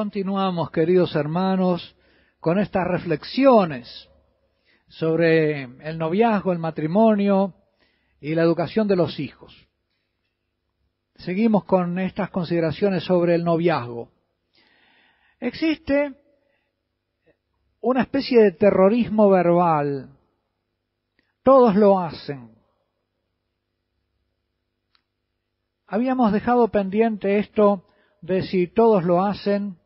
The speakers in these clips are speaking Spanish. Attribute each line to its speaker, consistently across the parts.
Speaker 1: Continuamos, queridos hermanos, con estas reflexiones sobre el noviazgo, el matrimonio y la educación de los hijos. Seguimos con estas consideraciones sobre el noviazgo. Existe una especie de terrorismo verbal. Todos lo hacen. Habíamos dejado pendiente esto de si todos lo hacen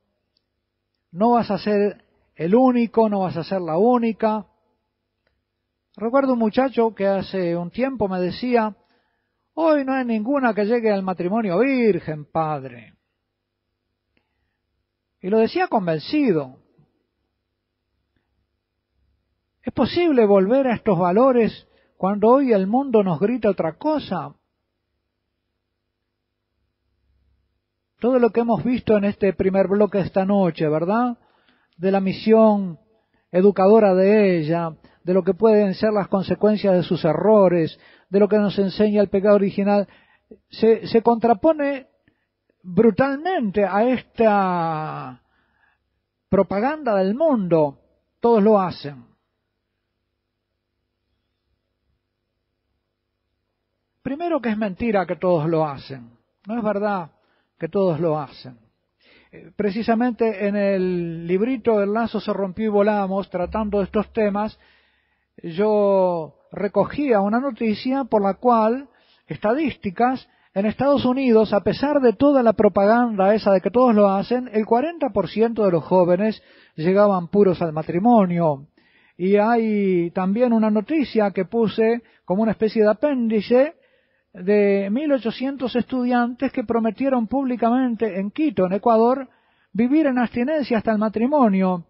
Speaker 1: no vas a ser el único, no vas a ser la única. Recuerdo un muchacho que hace un tiempo me decía, hoy no hay ninguna que llegue al matrimonio virgen, padre. Y lo decía convencido. Es posible volver a estos valores cuando hoy el mundo nos grita otra cosa. todo lo que hemos visto en este primer bloque esta noche, ¿verdad? De la misión educadora de ella, de lo que pueden ser las consecuencias de sus errores, de lo que nos enseña el pecado original, se, se contrapone brutalmente a esta propaganda del mundo. Todos lo hacen. Primero que es mentira que todos lo hacen. No es verdad que todos lo hacen. Eh, precisamente en el librito El lazo se rompió y volamos, tratando estos temas, yo recogía una noticia por la cual estadísticas en Estados Unidos, a pesar de toda la propaganda esa de que todos lo hacen, el 40% de los jóvenes llegaban puros al matrimonio. Y hay también una noticia que puse como una especie de apéndice de 1.800 estudiantes que prometieron públicamente en Quito, en Ecuador, vivir en abstinencia hasta el matrimonio,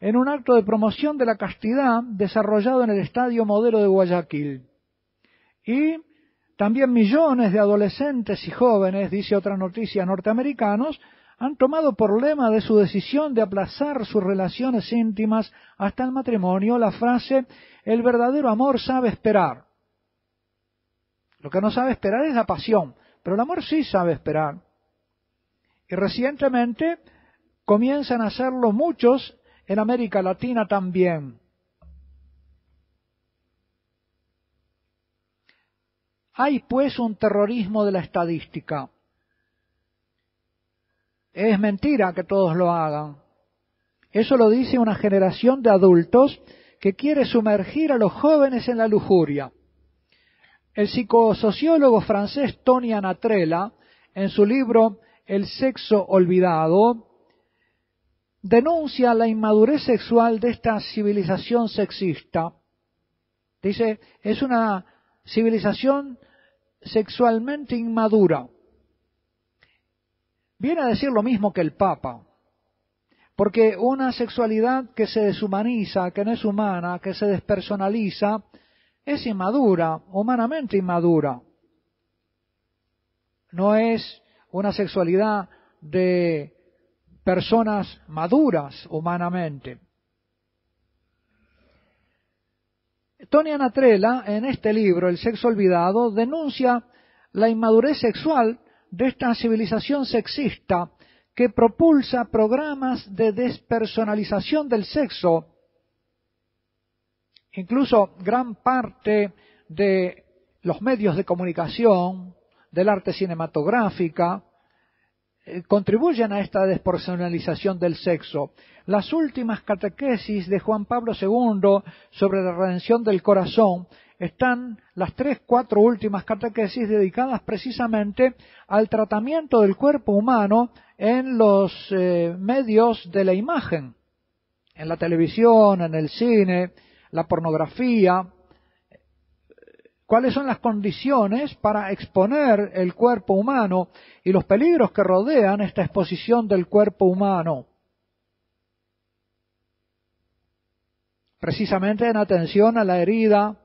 Speaker 1: en un acto de promoción de la castidad desarrollado en el Estadio Modelo de Guayaquil. Y también millones de adolescentes y jóvenes, dice otra noticia, norteamericanos, han tomado por lema de su decisión de aplazar sus relaciones íntimas hasta el matrimonio la frase el verdadero amor sabe esperar. Lo que no sabe esperar es la pasión, pero el amor sí sabe esperar. Y recientemente comienzan a hacerlo muchos en América Latina también. Hay pues un terrorismo de la estadística. Es mentira que todos lo hagan. Eso lo dice una generación de adultos que quiere sumergir a los jóvenes en la lujuria. El psicosociólogo francés Tony Anatrella, en su libro El sexo olvidado, denuncia la inmadurez sexual de esta civilización sexista. Dice, es una civilización sexualmente inmadura. Viene a decir lo mismo que el Papa, porque una sexualidad que se deshumaniza, que no es humana, que se despersonaliza, es inmadura, humanamente inmadura. No es una sexualidad de personas maduras humanamente. Tony Anatrella, en este libro, El sexo olvidado, denuncia la inmadurez sexual de esta civilización sexista que propulsa programas de despersonalización del sexo Incluso gran parte de los medios de comunicación, del arte cinematográfica, eh, contribuyen a esta despersonalización del sexo. Las últimas catequesis de Juan Pablo II sobre la redención del corazón están las tres, cuatro últimas catequesis dedicadas precisamente al tratamiento del cuerpo humano en los eh, medios de la imagen, en la televisión, en el cine, la pornografía, cuáles son las condiciones para exponer el cuerpo humano y los peligros que rodean esta exposición del cuerpo humano. Precisamente en atención a la herida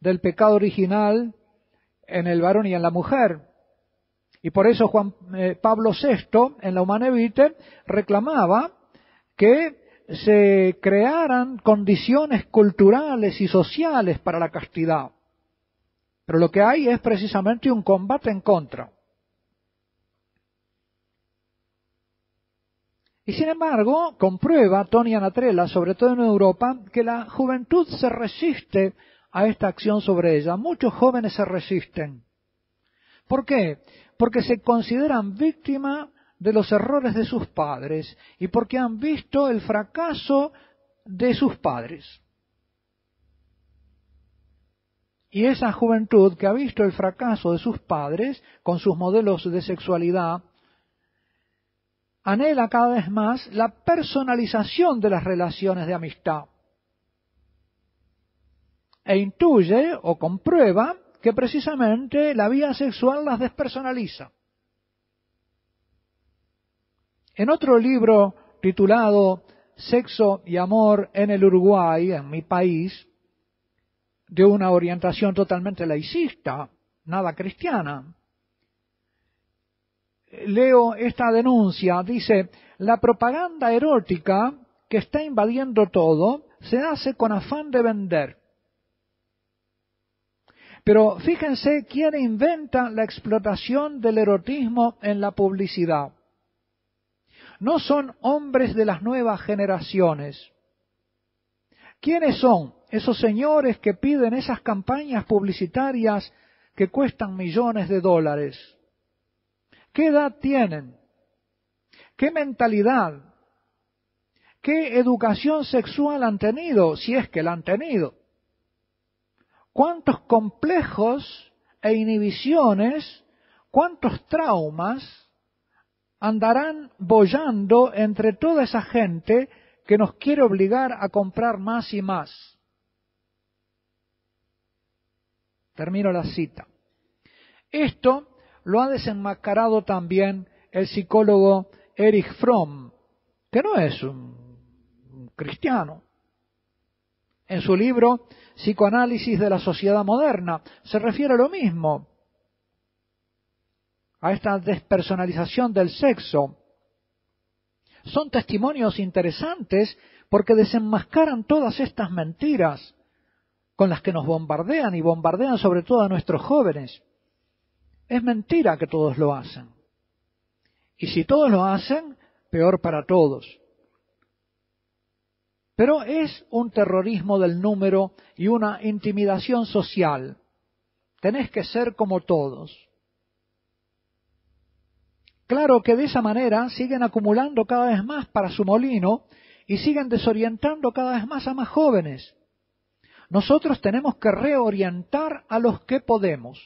Speaker 1: del pecado original en el varón y en la mujer. Y por eso Juan eh, Pablo VI en la Humana reclamaba que se crearan condiciones culturales y sociales para la castidad. Pero lo que hay es precisamente un combate en contra. Y sin embargo, comprueba Tony Anatrella, sobre todo en Europa, que la juventud se resiste a esta acción sobre ella. Muchos jóvenes se resisten. ¿Por qué? Porque se consideran víctimas de los errores de sus padres y porque han visto el fracaso de sus padres. Y esa juventud que ha visto el fracaso de sus padres con sus modelos de sexualidad, anhela cada vez más la personalización de las relaciones de amistad. E intuye o comprueba que precisamente la vía sexual las despersonaliza. En otro libro titulado Sexo y Amor en el Uruguay, en mi país, de una orientación totalmente laicista, nada cristiana, leo esta denuncia. Dice, la propaganda erótica que está invadiendo todo se hace con afán de vender. Pero fíjense quién inventa la explotación del erotismo en la publicidad no son hombres de las nuevas generaciones. ¿Quiénes son esos señores que piden esas campañas publicitarias que cuestan millones de dólares? ¿Qué edad tienen? ¿Qué mentalidad? ¿Qué educación sexual han tenido, si es que la han tenido? ¿Cuántos complejos e inhibiciones, cuántos traumas andarán bollando entre toda esa gente que nos quiere obligar a comprar más y más. Termino la cita. Esto lo ha desenmascarado también el psicólogo Erich Fromm, que no es un cristiano. En su libro Psicoanálisis de la Sociedad Moderna se refiere a lo mismo a esta despersonalización del sexo, son testimonios interesantes porque desenmascaran todas estas mentiras con las que nos bombardean y bombardean sobre todo a nuestros jóvenes. Es mentira que todos lo hacen. Y si todos lo hacen, peor para todos. Pero es un terrorismo del número y una intimidación social. Tenés que ser como todos. Claro que de esa manera siguen acumulando cada vez más para su molino y siguen desorientando cada vez más a más jóvenes. Nosotros tenemos que reorientar a los que podemos.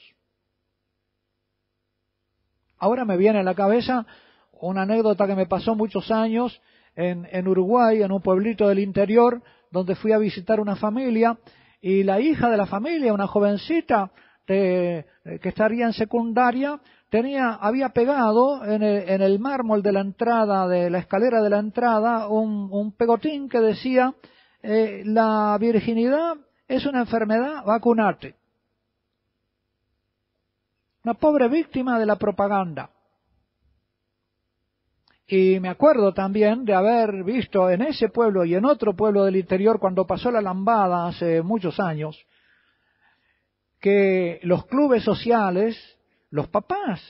Speaker 1: Ahora me viene a la cabeza una anécdota que me pasó muchos años en, Uruguay, en un pueblito del interior, donde fui a visitar una familia y la hija de la familia, una jovencita eh, que estaría en secundaria, había pegado en el, mármol de la entrada, de la escalera de la entrada, un, pegotín que decía, eh, la virginidad es una enfermedad, vacunate. Una pobre víctima de la propaganda. Y me acuerdo también de haber visto en ese pueblo y en otro pueblo del interior cuando pasó la lambada hace muchos años, que los clubes sociales los papás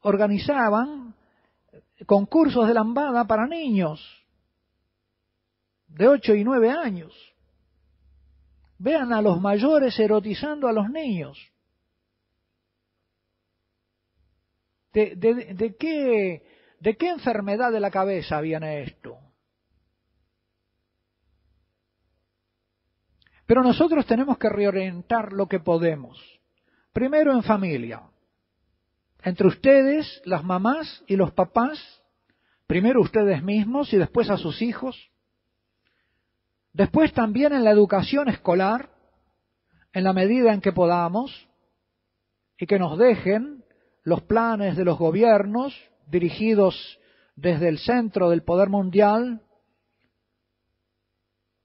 Speaker 1: organizaban concursos de lambada para niños de 8 y 9 años. Vean a los mayores erotizando a los niños. ¿De, qué, ¿De qué enfermedad de la cabeza viene esto? Pero nosotros tenemos que reorientar lo que podemos. Primero en familia. Entre ustedes, las mamás y los papás, primero ustedes mismos y después a sus hijos. Después también en la educación escolar, en la medida en que podamos, y que nos dejen los planes de los gobiernos dirigidos desde el centro del poder mundial,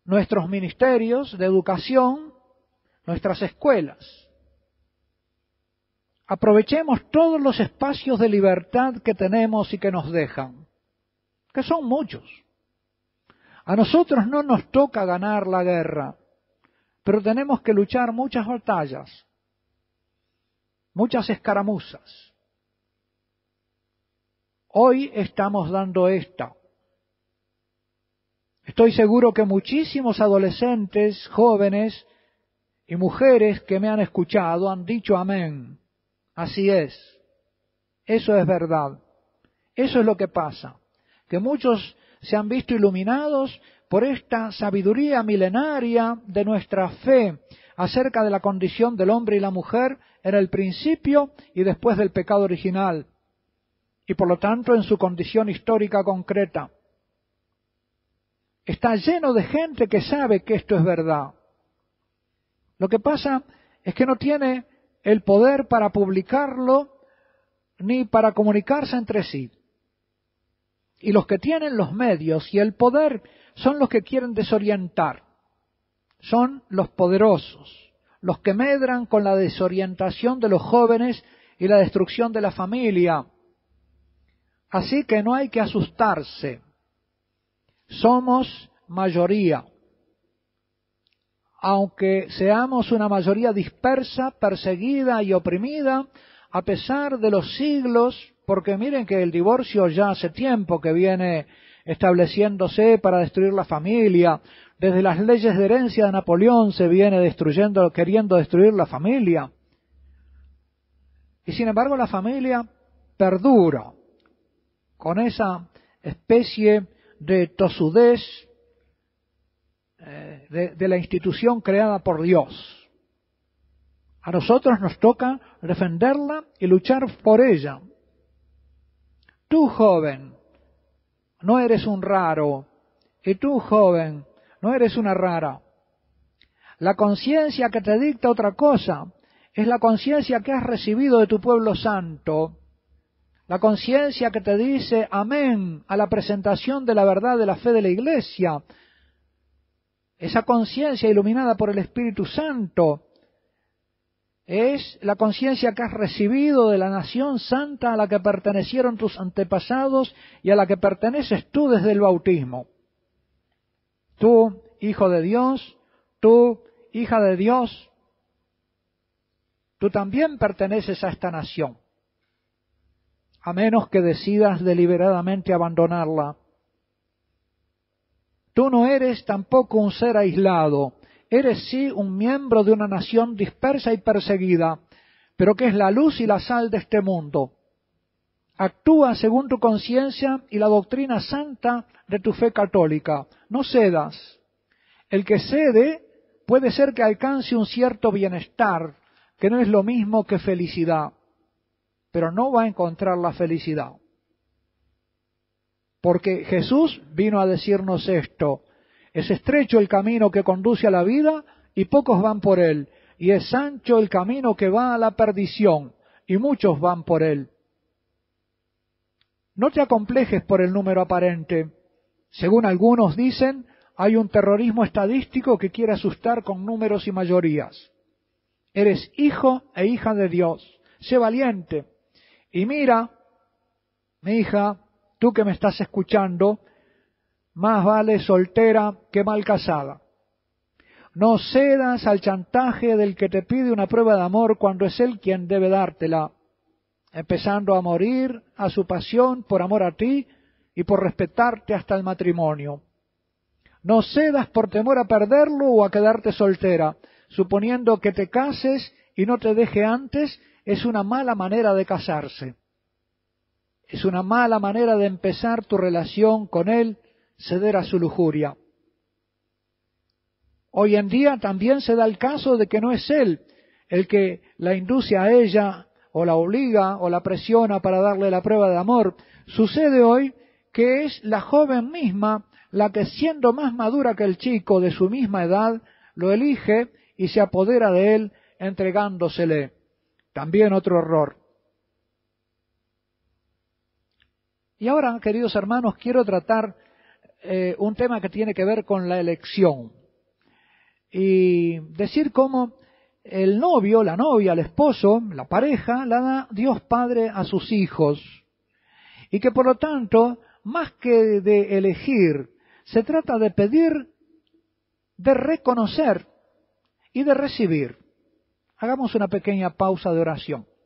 Speaker 1: nuestros ministerios de educación, nuestras escuelas aprovechemos todos los espacios de libertad que tenemos y que nos dejan, que son muchos. A nosotros no nos toca ganar la guerra, pero tenemos que luchar muchas batallas, muchas escaramuzas. Hoy estamos dando esta. Estoy seguro que muchísimos adolescentes, jóvenes y mujeres que me han escuchado han dicho amén Así es. Eso es verdad. Eso es lo que pasa. Que muchos se han visto iluminados por esta sabiduría milenaria de nuestra fe acerca de la condición del hombre y la mujer en el principio y después del pecado original, y por lo tanto en su condición histórica concreta. Está lleno de gente que sabe que esto es verdad. Lo que pasa es que no tiene el poder para publicarlo ni para comunicarse entre sí. Y los que tienen los medios y el poder son los que quieren desorientar, son los poderosos, los que medran con la desorientación de los jóvenes y la destrucción de la familia. Así que no hay que asustarse. Somos mayoría aunque seamos una mayoría dispersa, perseguida y oprimida, a pesar de los siglos, porque miren que el divorcio ya hace tiempo que viene estableciéndose para destruir la familia, desde las leyes de herencia de Napoleón se viene destruyendo, queriendo destruir la familia. Y sin embargo la familia perdura con esa especie de tosudez eh, de, de la institución creada por Dios. A nosotros nos toca defenderla y luchar por ella. Tú, joven, no eres un raro. Y tú, joven, no eres una rara. La conciencia que te dicta otra cosa es la conciencia que has recibido de tu pueblo santo. La conciencia que te dice amén a la presentación de la verdad de la fe de la iglesia esa conciencia iluminada por el Espíritu Santo es la conciencia que has recibido de la nación santa a la que pertenecieron tus antepasados y a la que perteneces tú desde el bautismo. Tú, hijo de Dios, tú, hija de Dios, tú también perteneces a esta nación, a menos que decidas deliberadamente abandonarla Tú no eres tampoco un ser aislado, eres sí un miembro de una nación dispersa y perseguida, pero que es la luz y la sal de este mundo. Actúa según tu conciencia y la doctrina santa de tu fe católica. No cedas. El que cede puede ser que alcance un cierto bienestar, que no es lo mismo que felicidad, pero no va a encontrar la felicidad. Porque Jesús vino a decirnos esto, es estrecho el camino que conduce a la vida y pocos van por él, y es ancho el camino que va a la perdición y muchos van por él. No te acomplejes por el número aparente. Según algunos dicen, hay un terrorismo estadístico que quiere asustar con números y mayorías. Eres hijo e hija de Dios. Sé valiente. Y mira, mi hija, tú que me estás escuchando, más vale soltera que mal casada. No cedas al chantaje del que te pide una prueba de amor cuando es él quien debe dártela, empezando a morir a su pasión por amor a ti y por respetarte hasta el matrimonio. No cedas por temor a perderlo o a quedarte soltera, suponiendo que te cases y no te deje antes, es una mala manera de casarse. Es una mala manera de empezar tu relación con Él, ceder a su lujuria. Hoy en día también se da el caso de que no es Él el que la induce a ella o la obliga o la presiona para darle la prueba de amor. Sucede hoy que es la joven misma la que siendo más madura que el chico de su misma edad, lo elige y se apodera de él entregándosele. También otro error. Y ahora, queridos hermanos, quiero tratar eh, un tema que tiene que ver con la elección. Y decir cómo el novio, la novia, el esposo, la pareja, la da Dios Padre a sus hijos. Y que por lo tanto, más que de elegir, se trata de pedir, de reconocer y de recibir. Hagamos una pequeña pausa de oración.